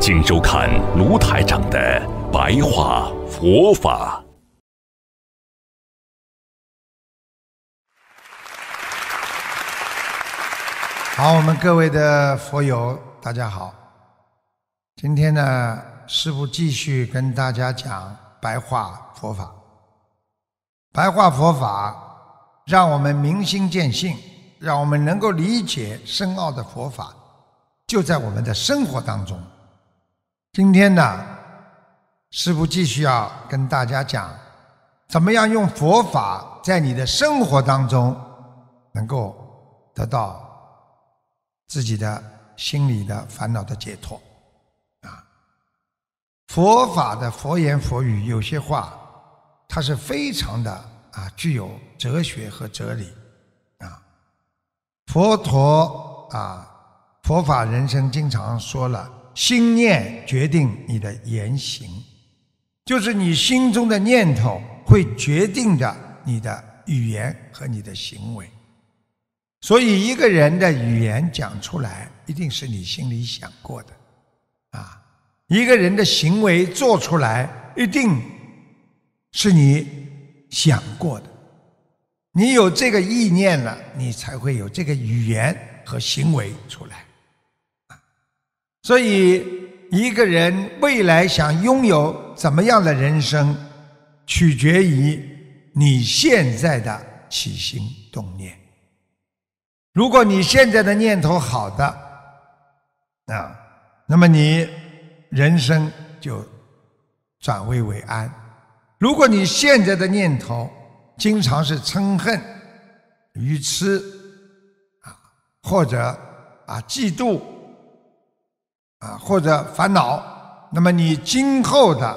请收看卢台长的白话佛法。好，我们各位的佛友，大家好。今天呢，师父继续跟大家讲白话佛法。白话佛法让我们明心见性，让我们能够理解深奥的佛法，就在我们的生活当中。今天呢，师父继续要跟大家讲，怎么样用佛法在你的生活当中能够得到自己的心里的烦恼的解脱啊？佛法的佛言佛语，有些话它是非常的啊，具有哲学和哲理啊。佛陀啊，佛法人生经常说了。心念决定你的言行，就是你心中的念头会决定着你的语言和你的行为。所以，一个人的语言讲出来，一定是你心里想过的；啊，一个人的行为做出来，一定是你想过的。你有这个意念了，你才会有这个语言和行为出来。所以，一个人未来想拥有怎么样的人生，取决于你现在的起心动念。如果你现在的念头好的啊，那么你人生就转危为安；如果你现在的念头经常是嗔恨、愚痴啊，或者啊嫉妒。啊，或者烦恼，那么你今后的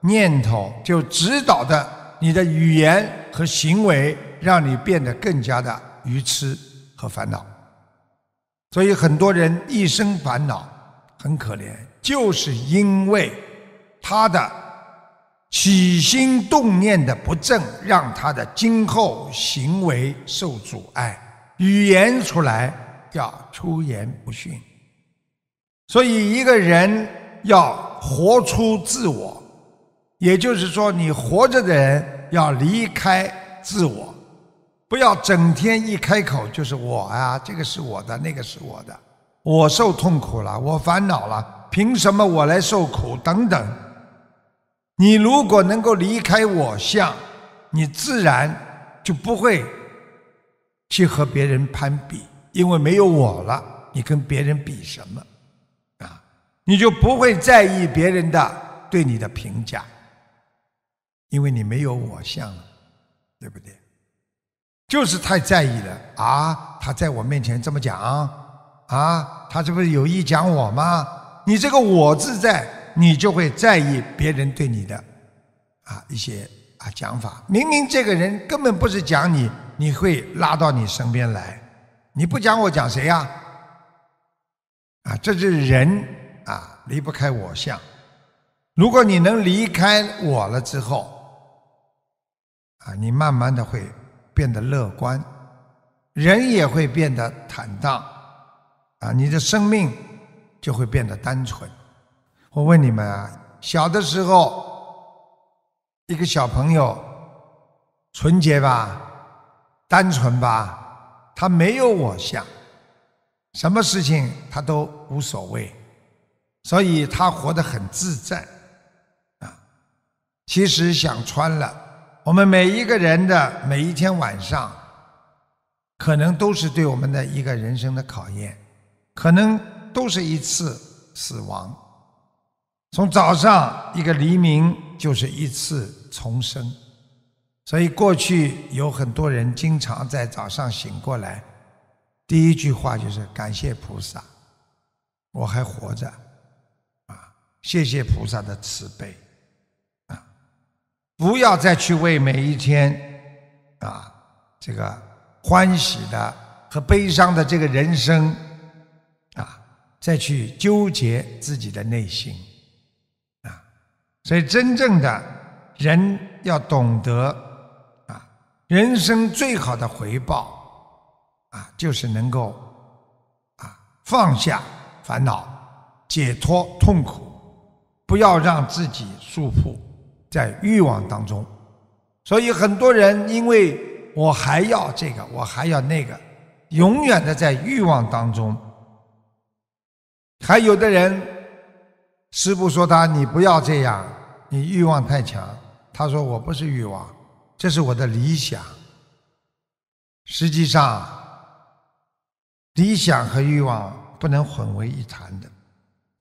念头就指导的你的语言和行为，让你变得更加的愚痴和烦恼。所以很多人一生烦恼很可怜，就是因为他的起心动念的不正，让他的今后行为受阻碍，语言出来叫出言不逊。所以，一个人要活出自我，也就是说，你活着的人要离开自我，不要整天一开口就是我啊，这个是我的，那个是我的，我受痛苦了，我烦恼了，凭什么我来受苦等等。你如果能够离开我相，你自然就不会去和别人攀比，因为没有我了，你跟别人比什么？你就不会在意别人的对你的评价，因为你没有我相，对不对？就是太在意了啊！他在我面前这么讲啊，他这不是有意讲我吗？你这个我自在，你就会在意别人对你的啊一些啊讲法。明明这个人根本不是讲你，你会拉到你身边来。你不讲我讲谁呀？啊，这是人。啊，离不开我相。如果你能离开我了之后，啊，你慢慢的会变得乐观，人也会变得坦荡，啊，你的生命就会变得单纯。我问你们啊，小的时候，一个小朋友，纯洁吧，单纯吧，他没有我相，什么事情他都无所谓。所以他活得很自在，啊！其实想穿了，我们每一个人的每一天晚上，可能都是对我们的一个人生的考验，可能都是一次死亡。从早上一个黎明就是一次重生。所以过去有很多人经常在早上醒过来，第一句话就是感谢菩萨，我还活着。谢谢菩萨的慈悲，啊，不要再去为每一天，啊，这个欢喜的和悲伤的这个人生，啊，再去纠结自己的内心，啊，所以真正的人要懂得，啊，人生最好的回报，啊，就是能够，啊，放下烦恼，解脱痛苦。不要让自己束缚在欲望当中，所以很多人因为我还要这个，我还要那个，永远的在欲望当中。还有的人，师父说他你不要这样，你欲望太强。他说我不是欲望，这是我的理想。实际上，理想和欲望不能混为一谈的。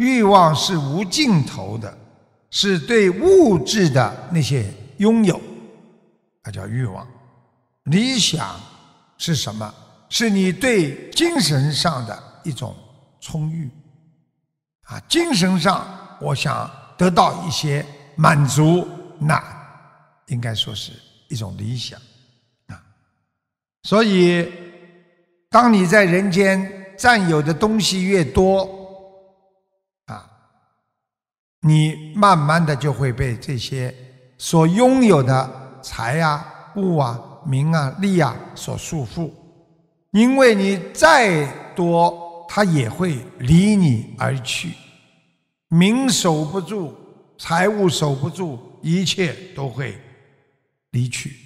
欲望是无尽头的，是对物质的那些拥有，它叫欲望。理想是什么？是你对精神上的一种充裕，啊，精神上我想得到一些满足，那应该说是一种理想啊。所以，当你在人间占有的东西越多，你慢慢的就会被这些所拥有的财啊、物啊、名啊、利啊所束缚，因为你再多，他也会离你而去。名守不住，财物守不住，一切都会离去。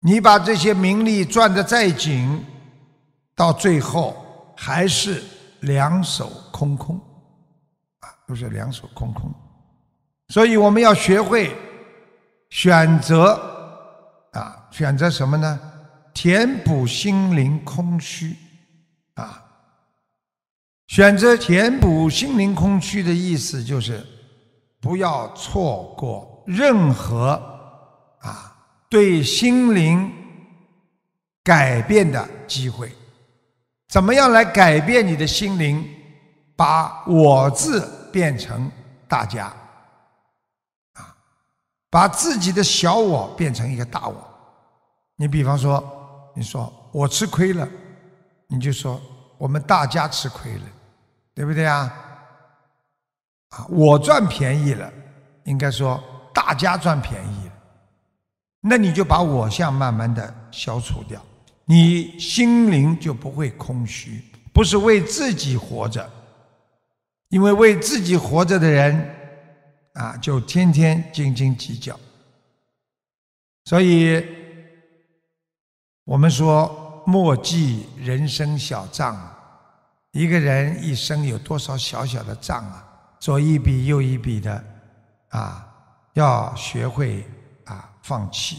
你把这些名利攥得再紧，到最后还是两手空空。都是两手空空，所以我们要学会选择啊，选择什么呢？填补心灵空虚啊，选择填补心灵空虚的意思就是，不要错过任何啊对心灵改变的机会。怎么样来改变你的心灵？把我字。变成大家，啊，把自己的小我变成一个大我。你比方说，你说我吃亏了，你就说我们大家吃亏了，对不对啊？啊，我赚便宜了，应该说大家赚便宜了。那你就把我相慢慢的消除掉，你心灵就不会空虚，不是为自己活着。因为为自己活着的人，啊，就天天斤斤计较，所以，我们说莫记人生小账。一个人一生有多少小小的账啊？左一笔右一笔的啊，要学会啊放弃，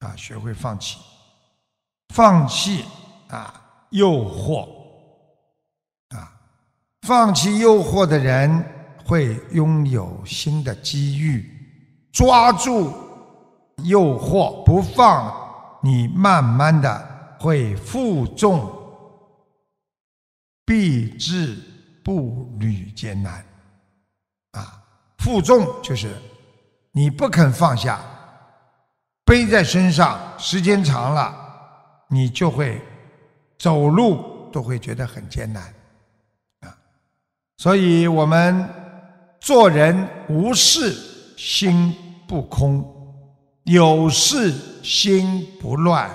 啊，学会放弃，放弃啊诱惑。放弃诱惑的人会拥有新的机遇，抓住诱惑不放，你慢慢的会负重，必至步履艰难。啊，负重就是你不肯放下，背在身上，时间长了，你就会走路都会觉得很艰难。所以我们做人无事心不空，有事心不乱，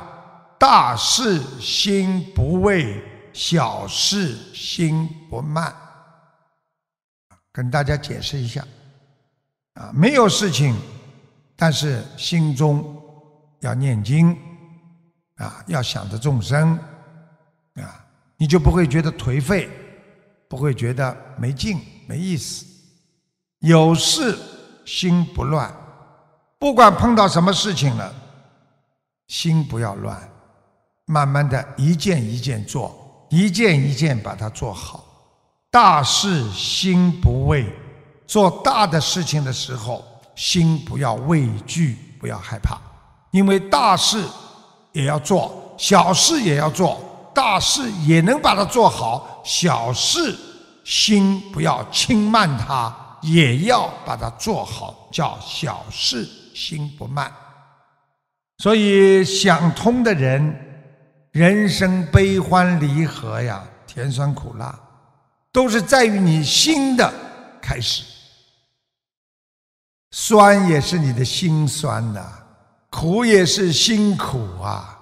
大事心不畏，小事心不慢。跟大家解释一下，啊，没有事情，但是心中要念经，啊，要想着众生，啊，你就不会觉得颓废。不会觉得没劲、没意思。有事心不乱，不管碰到什么事情了，心不要乱，慢慢的一件一件做，一件一件把它做好。大事心不畏，做大的事情的时候，心不要畏惧，不要害怕，因为大事也要做，小事也要做。大事也能把它做好，小事心不要轻慢它，也要把它做好，叫小事心不慢。所以想通的人，人生悲欢离合呀，甜酸苦辣，都是在于你心的开始。酸也是你的心酸呐，苦也是辛苦啊。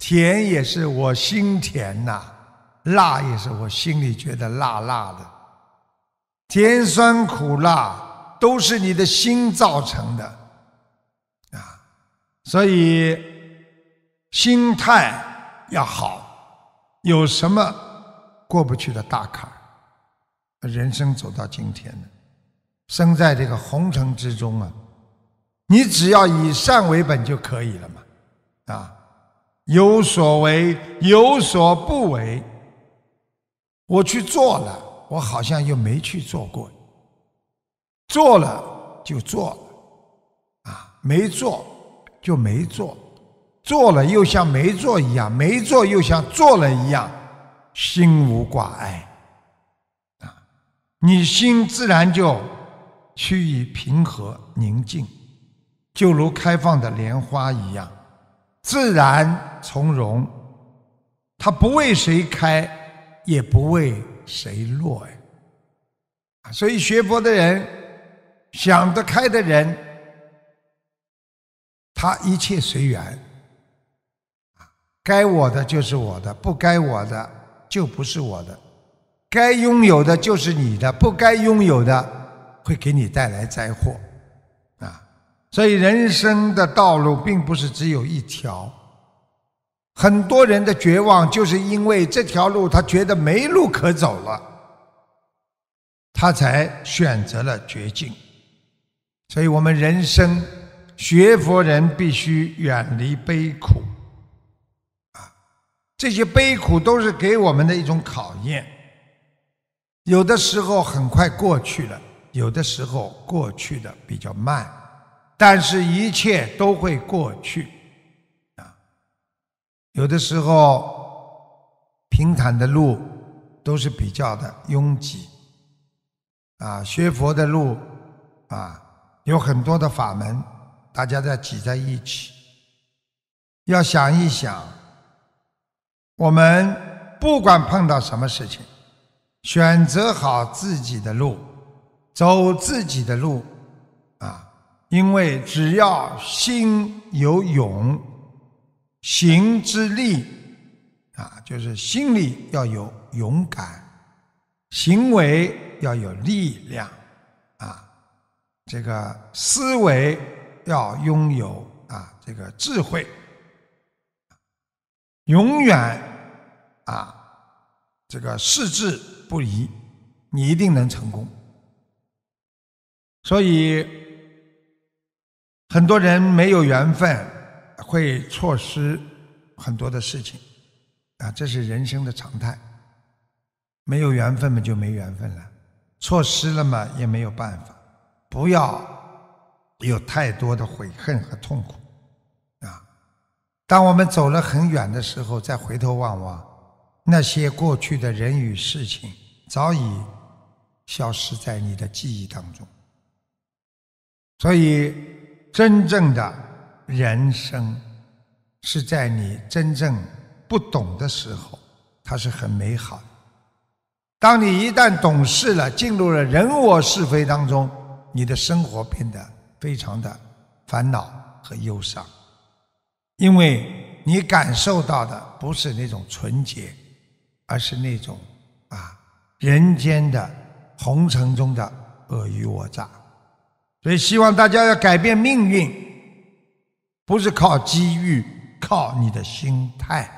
甜也是我心甜呐，辣也是我心里觉得辣辣的，甜酸苦辣都是你的心造成的，啊，所以心态要好，有什么过不去的大坎人生走到今天呢，生在这个红尘之中啊，你只要以善为本就可以了嘛，啊。有所为，有所不为。我去做了，我好像又没去做过。做了就做，了，啊，没做就没做。做了又像没做一样，没做又像做了一样，心无挂碍，啊，你心自然就趋于平和宁静，就如开放的莲花一样，自然。从容，他不为谁开，也不为谁落，呀。所以学佛的人，想得开的人，他一切随缘，该我的就是我的，不该我的就不是我的，该拥有的就是你的，不该拥有的会给你带来灾祸，啊，所以人生的道路并不是只有一条。很多人的绝望，就是因为这条路他觉得没路可走了，他才选择了绝境。所以，我们人生学佛人必须远离悲苦啊！这些悲苦都是给我们的一种考验，有的时候很快过去了，有的时候过去的比较慢，但是一切都会过去。有的时候，平坦的路都是比较的拥挤，啊，学佛的路啊，有很多的法门，大家在挤在一起，要想一想，我们不管碰到什么事情，选择好自己的路，走自己的路，啊，因为只要心有勇。行之力啊，就是心里要有勇敢，行为要有力量啊，这个思维要拥有啊，这个智慧，永远啊，这个矢志不移，你一定能成功。所以很多人没有缘分。会错失很多的事情啊，这是人生的常态。没有缘分嘛，就没缘分了；错失了嘛，也没有办法。不要有太多的悔恨和痛苦啊！当我们走了很远的时候，再回头望望那些过去的人与事情，早已消失在你的记忆当中。所以，真正的。人生是在你真正不懂的时候，它是很美好的。当你一旦懂事了，进入了人我是非当中，你的生活变得非常的烦恼和忧伤，因为你感受到的不是那种纯洁，而是那种啊人间的红尘中的尔虞我诈。所以希望大家要改变命运。不是靠机遇，靠你的心态。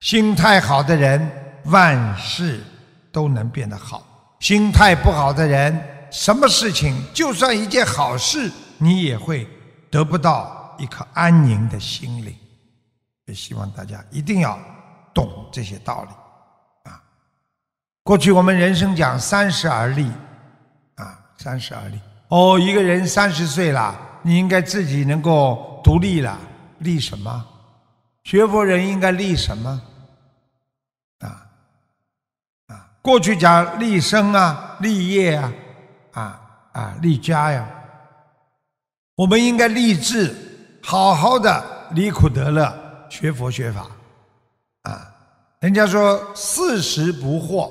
心态好的人，万事都能变得好；心态不好的人，什么事情就算一件好事，你也会得不到一颗安宁的心灵。也希望大家一定要懂这些道理啊！过去我们人生讲三十而立啊，三十而立哦，一个人三十岁了，你应该自己能够。独立了，立什么？学佛人应该立什么？啊啊！过去讲立身啊，立业啊，啊啊，立家呀。我们应该立志，好好的离苦得乐，学佛学法啊。人家说四十不惑，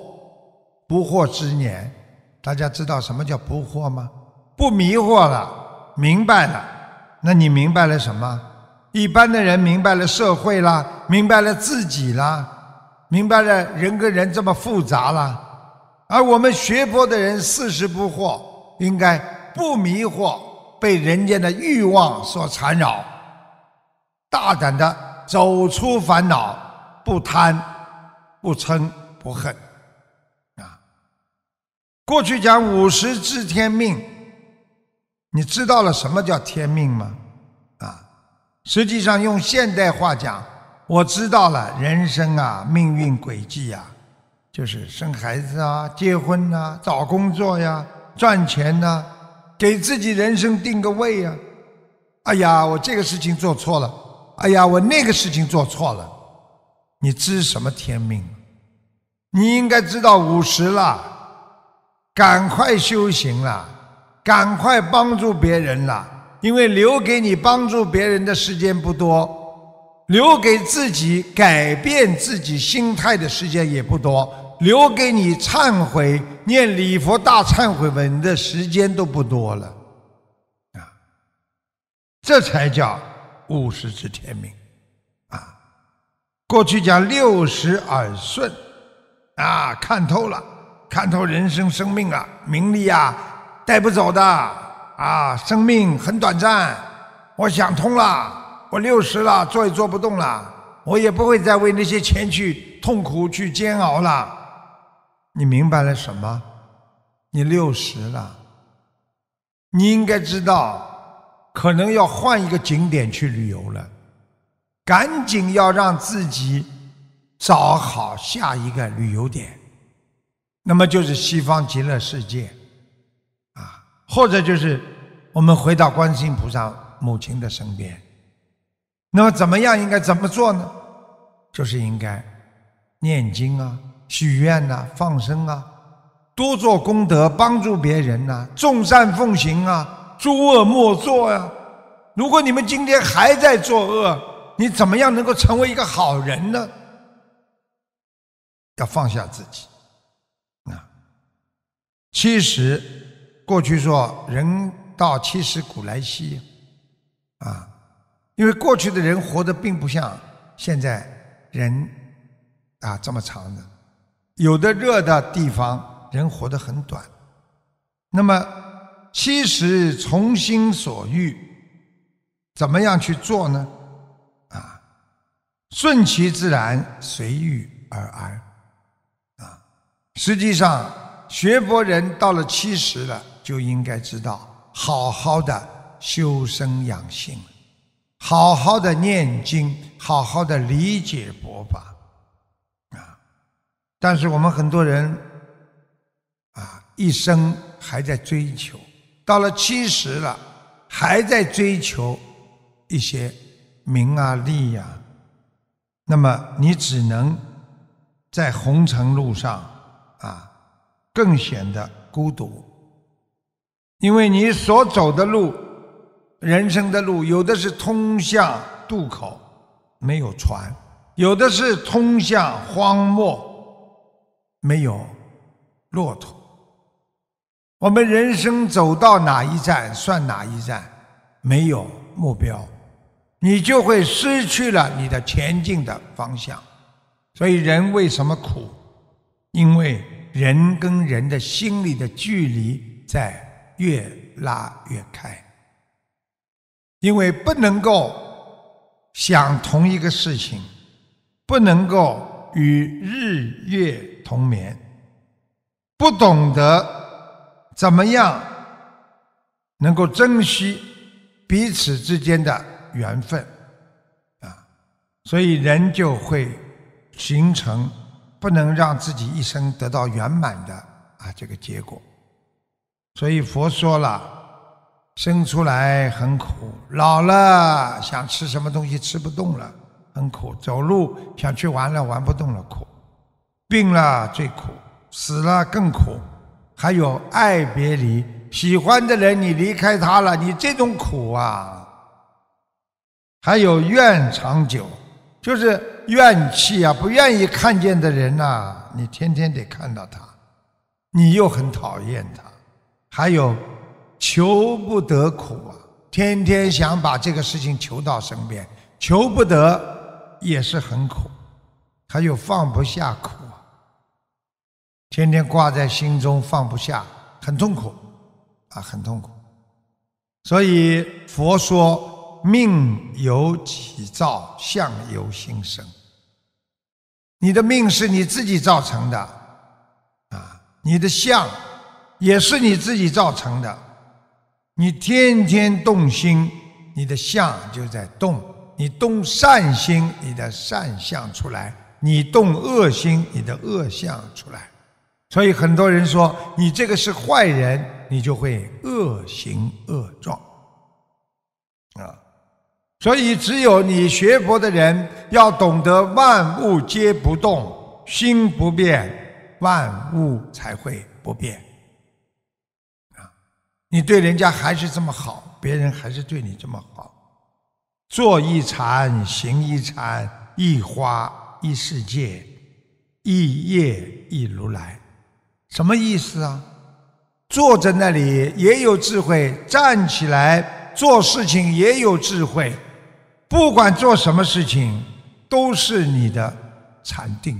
不惑之年，大家知道什么叫不惑吗？不迷惑了，明白了。那你明白了什么？一般的人明白了社会啦，明白了自己啦，明白了人跟人这么复杂啦。而我们学佛的人，四十不惑，应该不迷惑，被人间的欲望所缠绕，大胆的走出烦恼，不贪、不嗔、不恨，啊。过去讲五十知天命。你知道了什么叫天命吗？啊，实际上用现代话讲，我知道了人生啊，命运轨迹呀，就是生孩子啊，结婚呐，找工作呀，赚钱呐，给自己人生定个位啊。哎呀，我这个事情做错了，哎呀，我那个事情做错了。你知什么天命？你应该知道五十了，赶快修行了。赶快帮助别人了，因为留给你帮助别人的时间不多，留给自己改变自己心态的时间也不多，留给你忏悔念礼佛大忏悔文的时间都不多了，啊，这才叫五十知天命，啊，过去讲六十耳顺，啊，看透了，看透人生、生命啊，名利啊。带不走的啊，生命很短暂。我想通了，我六十了，坐也坐不动了，我也不会再为那些钱去痛苦去煎熬了。你明白了什么？你六十了，你应该知道，可能要换一个景点去旅游了。赶紧要让自己找好下一个旅游点，那么就是西方极乐世界。或者就是我们回到观世音菩萨母亲的身边，那么怎么样应该怎么做呢？就是应该念经啊，许愿呐，放生啊，多做功德，帮助别人呐，众善奉行啊，诸恶莫作呀。如果你们今天还在作恶，你怎么样能够成为一个好人呢？要放下自己啊，其实。过去说“人到七十古来稀”，啊，因为过去的人活得并不像现在人啊这么长的。有的热的地方，人活得很短。那么七十从心所欲，怎么样去做呢？啊，顺其自然，随遇而安。啊，实际上学佛人到了七十了。就应该知道，好好的修身养性，好好的念经，好好的理解佛法，啊！但是我们很多人，啊，一生还在追求，到了七十了，还在追求一些名啊利呀，那么你只能在红尘路上啊，更显得孤独。因为你所走的路，人生的路，有的是通向渡口，没有船；有的是通向荒漠，没有骆驼。我们人生走到哪一站算哪一站，没有目标，你就会失去了你的前进的方向。所以，人为什么苦？因为人跟人的心里的距离在。越拉越开，因为不能够想同一个事情，不能够与日月同眠，不懂得怎么样能够珍惜彼此之间的缘分啊，所以人就会形成不能让自己一生得到圆满的啊这个结果。所以佛说了，生出来很苦，老了想吃什么东西吃不动了，很苦；走路想去玩了玩不动了苦；病了最苦，死了更苦。还有爱别离，喜欢的人你离开他了，你这种苦啊。还有怨长久，就是怨气啊，不愿意看见的人呐，你天天得看到他，你又很讨厌他。还有求不得苦啊，天天想把这个事情求到身边，求不得也是很苦；还有放不下苦，天天挂在心中放不下，很痛苦啊，很痛苦。所以佛说，命由己造，相由心生。你的命是你自己造成的啊，你的相。也是你自己造成的。你天天动心，你的相就在动。你动善心，你的善相出来；你动恶心，你的恶相出来。所以很多人说你这个是坏人，你就会恶形恶状。啊，所以只有你学佛的人要懂得万物皆不动，心不变，万物才会不变。你对人家还是这么好，别人还是对你这么好。坐一禅，行一禅，一花一世界，一叶一如来，什么意思啊？坐在那里也有智慧，站起来做事情也有智慧，不管做什么事情，都是你的禅定，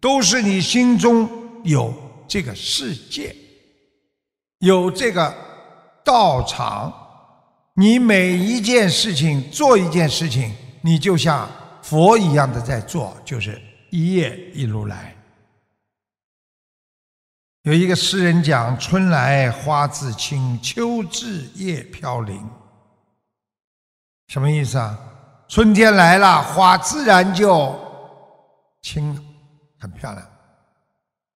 都是你心中有这个世界，有这个。道场，你每一件事情做一件事情，你就像佛一样的在做，就是一叶一如来。有一个诗人讲：“春来花自青，秋至叶飘零。”什么意思啊？春天来了，花自然就青了，很漂亮；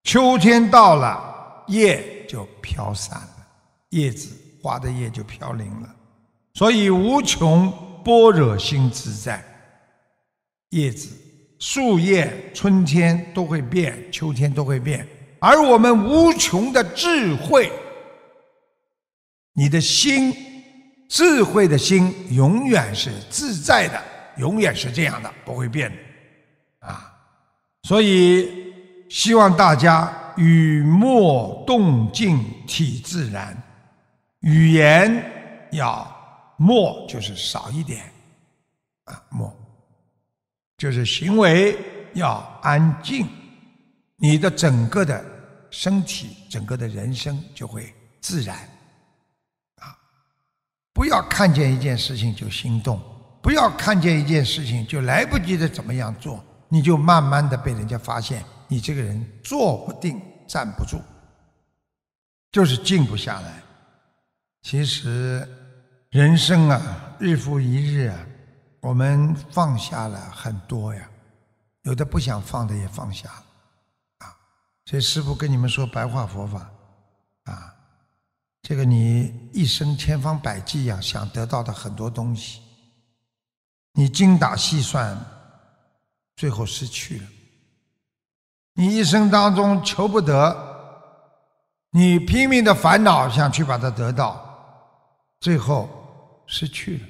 秋天到了，叶就飘散了，叶子。花的叶就飘零了，所以无穷般若心自在。叶子、树叶，春天都会变，秋天都会变。而我们无穷的智慧，你的心，智慧的心永远是自在的，永远是这样的，不会变的啊。所以希望大家与莫动静体自然。语言要默，就是少一点，啊，默，就是行为要安静，你的整个的身体，整个的人生就会自然，啊，不要看见一件事情就心动，不要看见一件事情就来不及的怎么样做，你就慢慢的被人家发现，你这个人坐不定，站不住，就是静不下来。其实，人生啊，日复一日啊，我们放下了很多呀，有的不想放的也放下了啊。所以，师父跟你们说白话佛法啊，这个你一生千方百计呀想得到的很多东西，你精打细算，最后失去了。你一生当中求不得，你拼命的烦恼想去把它得到。最后失去了。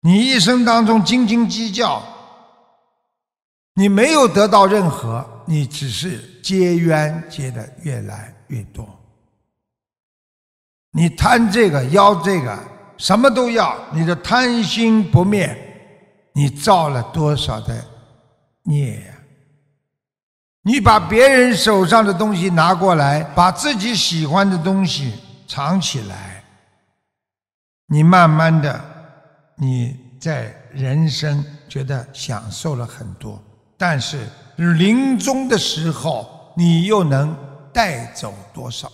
你一生当中斤斤计较，你没有得到任何，你只是结冤结的越来越多。你贪这个，要这个，什么都要，你的贪心不灭，你造了多少的孽呀？你把别人手上的东西拿过来，把自己喜欢的东西藏起来。你慢慢的，你在人生觉得享受了很多，但是临终的时候，你又能带走多少？